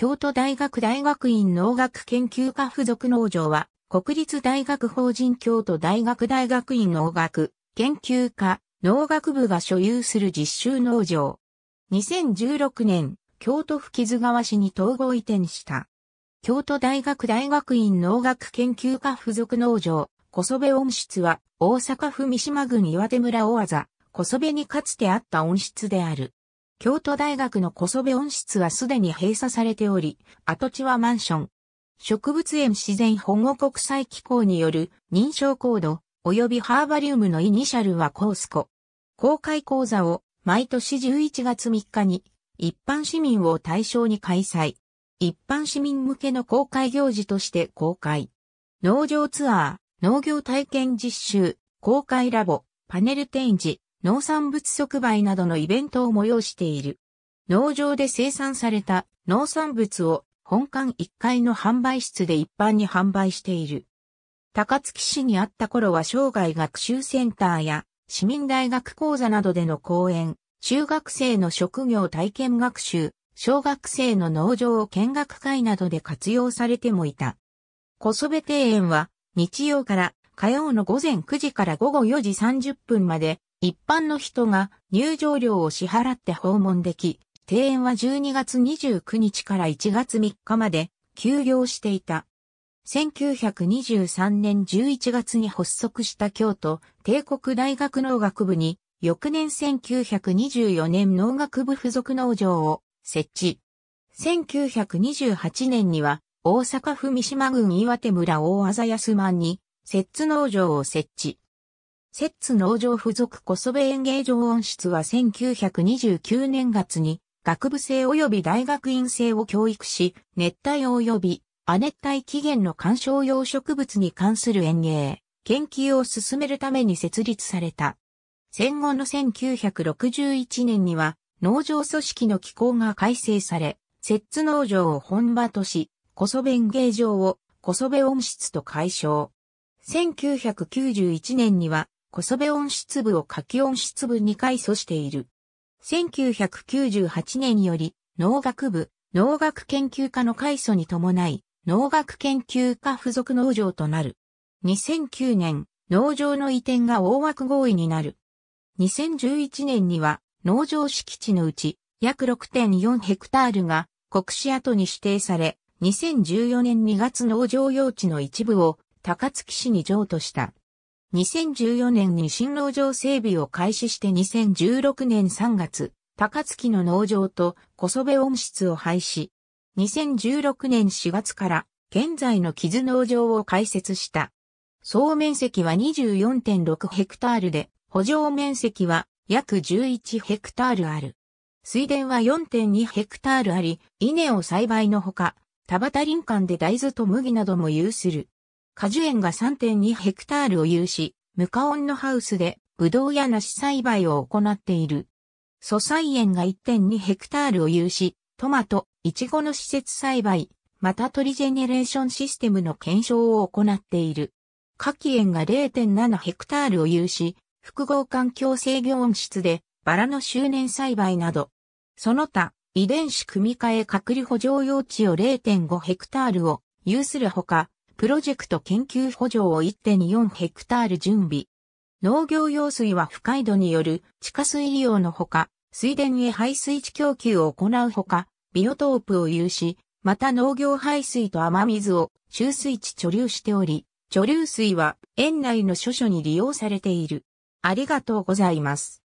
京都大学大学院農学研究科附属農場は、国立大学法人京都大学大学院農学研究科農学部が所有する実習農場。2016年、京都府木津川市に統合移転した。京都大学大学院農学研究科附属農場、小袖温室は、大阪府三島郡岩手村大和、小袖にかつてあった温室である。京都大学の小袖温室はすでに閉鎖されており、跡地はマンション。植物園自然保護国際機構による認証コード及びハーバリウムのイニシャルはコースコ。公開講座を毎年11月3日に一般市民を対象に開催。一般市民向けの公開行事として公開。農場ツアー、農業体験実習、公開ラボ、パネル展示、農産物即売などのイベントを催している。農場で生産された農産物を本館1階の販売室で一般に販売している。高槻市にあった頃は生涯学習センターや市民大学講座などでの講演、中学生の職業体験学習、小学生の農場を見学会などで活用されてもいた。小袖庭園は日曜から火曜の午前9時から午後4時30分まで一般の人が入場料を支払って訪問でき、庭園は12月29日から1月3日まで休業していた。1923年11月に発足した京都帝国大学農学部に翌年1924年農学部付属農場を設置。1928年には大阪府三島郡岩手村大麻安満に摂津農場を設置。摂津農場附属小袖園芸場音室は1929年月に学部生及び大学院生を教育し、熱帯及び亜熱帯起源の観賞用植物に関する園芸、研究を進めるために設立された。戦後の1961年には農場組織の機構が改正され、摂津農場を本場とし、小袖園芸場を小袖温室と解消。1991年には小袖音温部を下記温質部に改組している。1998年より、農学部、農学研究科の改組に伴い、農学研究科付属農場となる。2009年、農場の移転が大枠合意になる。2011年には、農場敷地のうち、約6.4ヘクタールが国市跡に指定され、2014年2月農場用地の一部を高槻市に譲渡した。2014年に新農場整備を開始して2016年3月、高槻の農場と小袖温室を廃止。2016年4月から現在の木津農場を開設した。総面積は24.6ヘクタールで、補助面積は約11ヘクタールある。水田は4.2ヘクタールあり、稲を栽培のほか、田畑林間で大豆と麦なども有する。果樹園が3.2ヘクタールを有し、無加温のハウスで、ブドウや梨栽培を行っている。素菜園が1.2ヘクタールを有し、トマト、イチゴの施設栽培、またトリジェネレーションシステムの検証を行っている。夏季園が0.7ヘクタールを有し、複合環境制御温室で、バラの周年栽培など、その他、遺伝子組み換え隔離補助用地を0.5ヘクタールを有するほか、プロジェクト研究補助を1.4ヘクタール準備。農業用水は深井戸による地下水利用のほか、水田へ排水地供給を行うほか、ビオトープを有し、また農業排水と雨水を中水地貯留しており、貯留水は園内の諸所に利用されている。ありがとうございます。